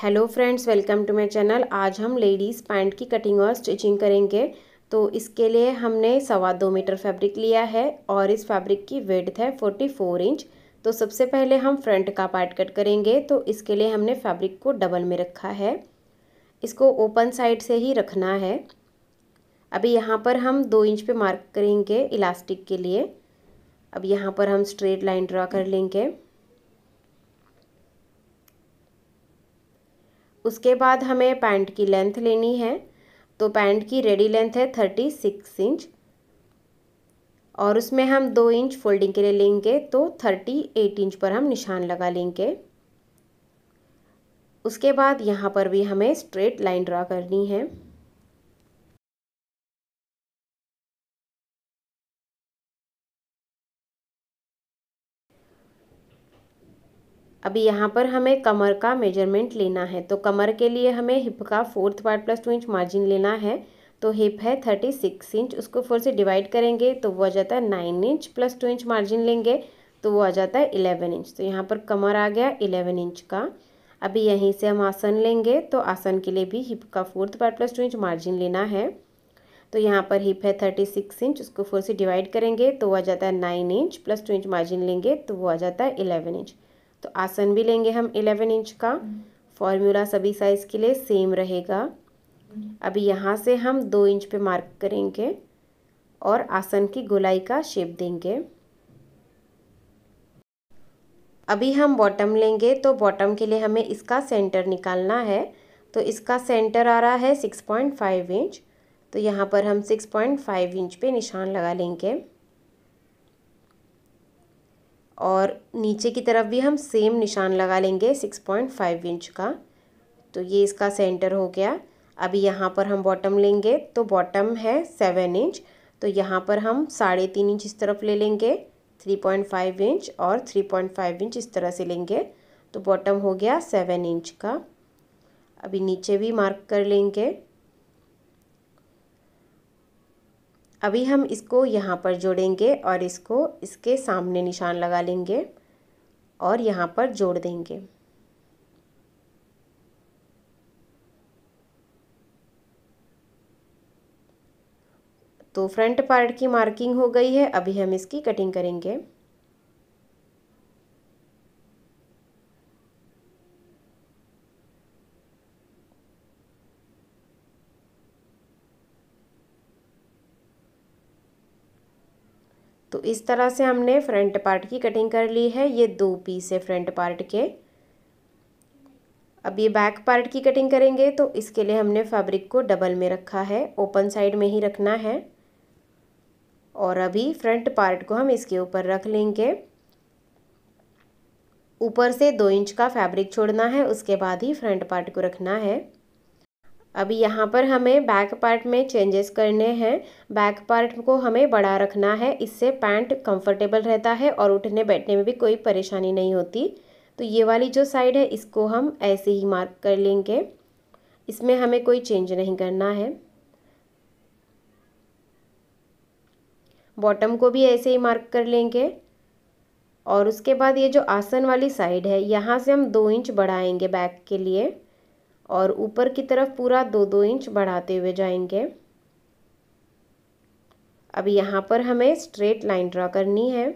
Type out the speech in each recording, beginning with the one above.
Hello friends welcome to my channel आज हम ladies pant की कटिंग और स्टिचिंग करेंगे तो इसके लिए हमने सवा दो मीटर फैब्रिक लिया है और इस फैब्रिक की वेड्थ है फोर्टी फोर इंच तो सबसे पहले हम फ्रंट का पार्ट कट करेंगे तो इसके लिए हमने फैब्रिक को डबल में रखा है इसको ओपन साइड से ही रखना है अभी यहाँ पर हम दो इंच पर मार्क करेंगे इलास्टिक के लिए अब यहाँ पर हम स्ट्रेट लाइन ड्रा कर लेंगे उसके बाद हमें पैंट की लेंथ लेनी है तो पैंट की रेडी लेंथ है थर्टी सिक्स इंच और उसमें हम दो इंच फोल्डिंग के लिए लेंगे तो थर्टी एट इंच पर हम निशान लगा लेंगे उसके बाद यहाँ पर भी हमें स्ट्रेट लाइन ड्रा करनी है अभी यहाँ पर हमें कमर का मेजरमेंट लेना है तो कमर के लिए हमें हिप का fourth part plus two inch margin लेना है तो हिप है थर्टी सिक्स इंच उसको फोर से डिवाइड करेंगे तो वो आ जाता है nine inch plus two inch margin लेंगे तो वो आ जाता है इलेवन इंच तो यहाँ पर कमर आ गया इलेवन इंच का अभी यहीं से हम आसन लेंगे तो आसन के लिए भी हिप का fourth part plus two inch margin लेना है तो यहाँ पर हिप है थर्टी सिक्स इंच उसको फोर से डिवाइड करेंगे तो वो आ जाता है nine inch plus two inch margin लेंगे तो वो आ जाता है इलेवन इंच तो आसन भी लेंगे हम इलेवन इंच का फॉर्मूला हम्म। सभी साइज़ के लिए सेम रहेगा हम्म। अभी यहाँ से हम दो इंच पे मार्क करेंगे और आसन की गोलाई का शेप देंगे अभी हम बॉटम लेंगे तो बॉटम के लिए हमें इसका सेंटर निकालना है तो इसका सेंटर आ रहा है सिक्स पॉइंट फाइव इंच तो यहाँ पर हम सिक्स पॉइंट फाइव इंच पे निशान लगा लेंगे और नीचे की तरफ भी हम सेम निशान लगा लेंगे सिक्स पॉइंट फाइव इंच का तो ये इसका सेंटर हो गया अभी यहाँ पर हम बॉटम लेंगे तो बॉटम है सेवन इंच तो यहाँ पर हम साढ़े तीन इंच इस तरफ ले लेंगे थ्री पॉइंट फाइव इंच और थ्री पॉइंट फाइव इंच इस तरह से लेंगे तो बॉटम हो गया सेवन इंच का अभी नीचे भी मार्क कर लेंगे अभी हम इसको यहाँ पर जोड़ेंगे और इसको इसके सामने निशान लगा लेंगे और यहाँ पर जोड़ देंगे तो फ्रंट पार्ट की मार्किंग हो गई है अभी हम इसकी कटिंग करेंगे इस तरह से हमने फ्रंट पार्ट की कटिंग कर ली है ये दो पीस है फ्रंट पार्ट के अब ये बैक पार्ट की कटिंग करेंगे तो इसके लिए हमने फैब्रिक को डबल में रखा है ओपन साइड में ही रखना है और अभी फ्रंट पार्ट को हम इसके ऊपर रख लेंगे ऊपर से दो इंच का फैब्रिक छोड़ना है उसके बाद ही फ्रंट पार्ट को रखना है अभी यहाँ पर हमें बैक पार्ट में चेंजेस करने हैं बैक पार्ट को हमें बड़ा रखना है इससे पैंट कंफर्टेबल रहता है और उठने बैठने में भी कोई परेशानी नहीं होती तो ये वाली जो साइड है इसको हम ऐसे ही मार्क कर लेंगे इसमें हमें कोई चेंज नहीं करना है बॉटम को भी ऐसे ही मार्क कर लेंगे और उसके बाद ये जो आसन वाली साइड है यहाँ से हम दो इंच बढ़ाएंगे बैक के लिए और ऊपर की तरफ पूरा दो दो इंच बढ़ाते हुए जाएंगे अब यहाँ पर हमें स्ट्रेट लाइन ड्रा करनी है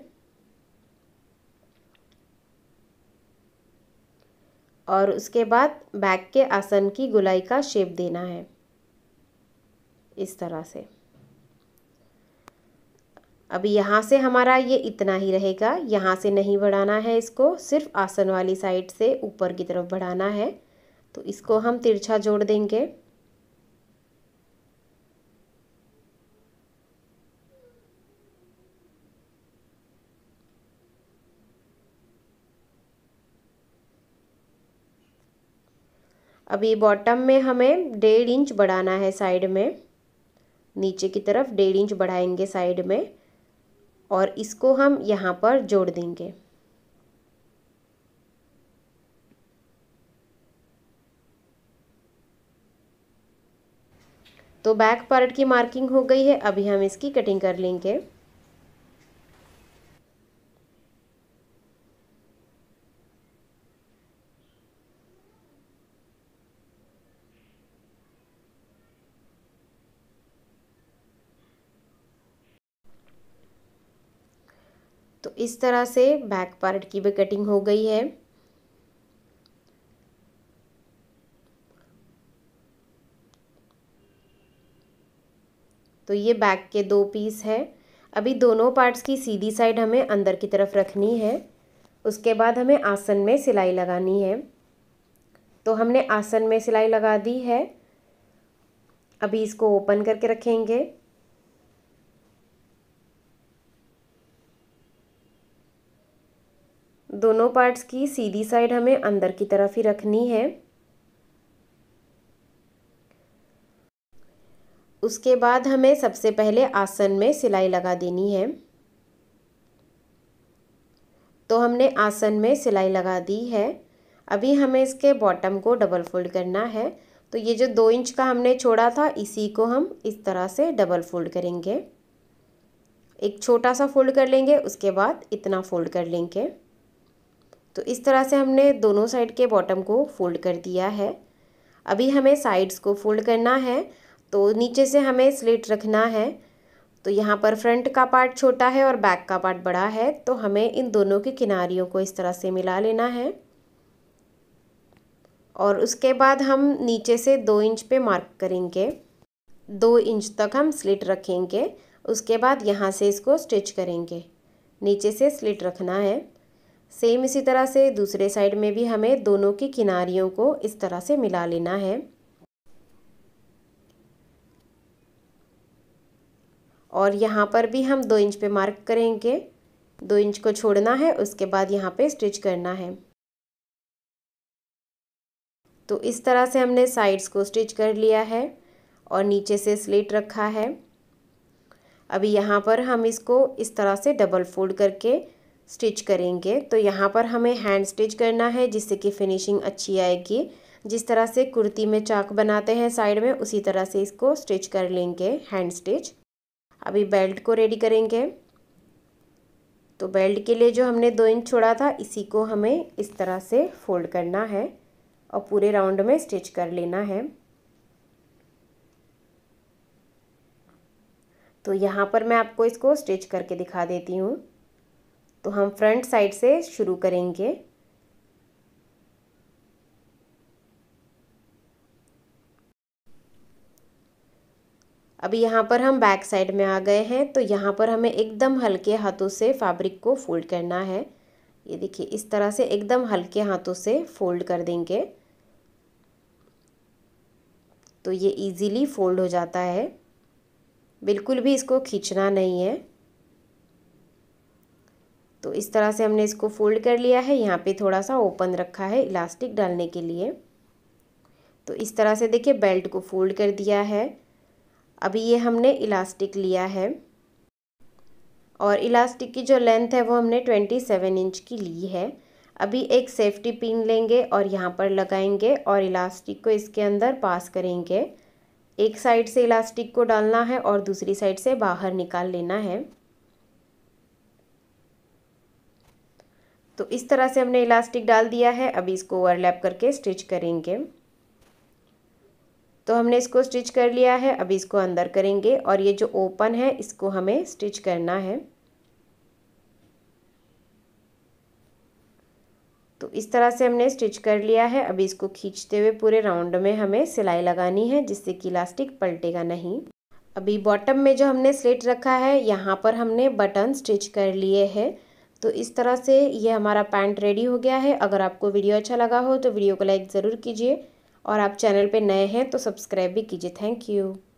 और उसके बाद बैक के आसन की गुलाई का शेप देना है इस तरह से अब यहाँ से हमारा ये इतना ही रहेगा यहाँ से नहीं बढ़ाना है इसको सिर्फ आसन वाली साइड से ऊपर की तरफ बढ़ाना है तो इसको हम तिरछा जोड़ देंगे अभी बॉटम में हमें डेढ़ इंच बढ़ाना है साइड में नीचे की तरफ डेढ़ इंच बढ़ाएंगे साइड में और इसको हम यहाँ पर जोड़ देंगे तो बैक पार्ट की मार्किंग हो गई है अभी हम इसकी कटिंग कर लेंगे तो इस तरह से बैक पार्ट की भी कटिंग हो गई है तो ये बैक के दो पीस है अभी दोनों पार्ट्स की सीधी साइड हमें अंदर की तरफ रखनी है उसके बाद हमें आसन में सिलाई लगानी है तो हमने आसन में सिलाई लगा दी है अभी इसको ओपन करके रखेंगे दोनों पार्ट्स की सीधी साइड हमें अंदर की तरफ ही रखनी है उसके बाद हमें सबसे पहले आसन में सिलाई लगा देनी है तो हमने आसन में सिलाई लगा दी है अभी हमें इसके बॉटम को डबल फोल्ड करना है तो ये जो दो इंच का हमने छोड़ा था इसी को हम इस तरह से डबल फोल्ड करेंगे एक छोटा सा फोल्ड कर लेंगे उसके बाद इतना फोल्ड कर लेंगे तो इस तरह से हमने दोनों साइड के बॉटम को फोल्ड कर दिया है अभी हमें साइड्स को फोल्ड करना है तो नीचे से हमें स्लेट रखना है तो यहाँ पर फ्रंट का पार्ट छोटा है और बैक का पार्ट बड़ा है तो हमें इन दोनों की किनारियों को इस तरह से मिला लेना है और उसके बाद हम नीचे से दो इंच पे मार्क करेंगे दो इंच तक हम स्लिट रखेंगे उसके बाद यहाँ से इसको स्टिच करेंगे नीचे से स्लिट रखना है सेम इसी तरह से दूसरे साइड में भी हमें दोनों की किनारियों को इस तरह से मिला लेना है और यहाँ पर भी हम दो इंच पे मार्क करेंगे दो इंच को छोड़ना है उसके बाद यहाँ पे स्टिच करना है तो इस तरह से हमने साइड्स को स्टिच कर लिया है और नीचे से स्लेट रखा है अभी यहाँ पर हम इसको इस तरह से डबल फोल्ड करके स्टिच करेंगे तो यहाँ पर हमें हैंड स्टिच करना है जिससे कि फिनिशिंग अच्छी आएगी जिस तरह से कुर्ती में चाक बनाते हैं साइड में उसी तरह से इसको स्टिच कर लेंगे हैंड स्टिच अभी बेल्ट को रेडी करेंगे तो बेल्ट के लिए जो हमने दो इंच छोड़ा था इसी को हमें इस तरह से फोल्ड करना है और पूरे राउंड में स्टिच कर लेना है तो यहाँ पर मैं आपको इसको स्टिच करके दिखा देती हूँ तो हम फ्रंट साइड से शुरू करेंगे अब यहाँ पर हम बैक साइड में आ गए हैं तो यहाँ पर हमें एकदम हल्के हाथों से फैब्रिक को फोल्ड करना है ये देखिए इस तरह से एकदम हल्के हाथों से फोल्ड कर देंगे तो ये इजीली फोल्ड हो जाता है बिल्कुल भी इसको खींचना नहीं है तो इस तरह से हमने इसको फोल्ड कर लिया है यहाँ पे थोड़ा सा ओपन रखा है इलास्टिक डालने के लिए तो इस तरह से देखिए बेल्ट को फोल्ड कर दिया है अभी ये हमने इलास्टिक लिया है और इलास्टिक की जो लेंथ है वो हमने ट्वेंटी सेवन इंच की ली है अभी एक सेफ्टी पिन लेंगे और यहाँ पर लगाएंगे और इलास्टिक को इसके अंदर पास करेंगे एक साइड से इलास्टिक को डालना है और दूसरी साइड से बाहर निकाल लेना है तो इस तरह से हमने इलास्टिक डाल दिया है अभी इसको ओवरलैप करके स्टिच करेंगे तो हमने इसको स्टिच कर लिया है अभी इसको अंदर करेंगे और ये जो ओपन है इसको हमें स्टिच करना है तो इस तरह से हमने स्टिच कर लिया है अभी इसको खींचते हुए पूरे राउंड में हमें सिलाई लगानी है जिससे कि इलास्टिक पलटेगा नहीं अभी बॉटम में जो हमने स्लेट रखा है यहाँ पर हमने बटन स्टिच कर लिए हैं तो इस तरह से ये हमारा पैंट रेडी हो गया है अगर आपको वीडियो अच्छा लगा हो तो वीडियो को लाइक ज़रूर कीजिए और आप चैनल पे नए हैं तो सब्सक्राइब भी कीजिए थैंक यू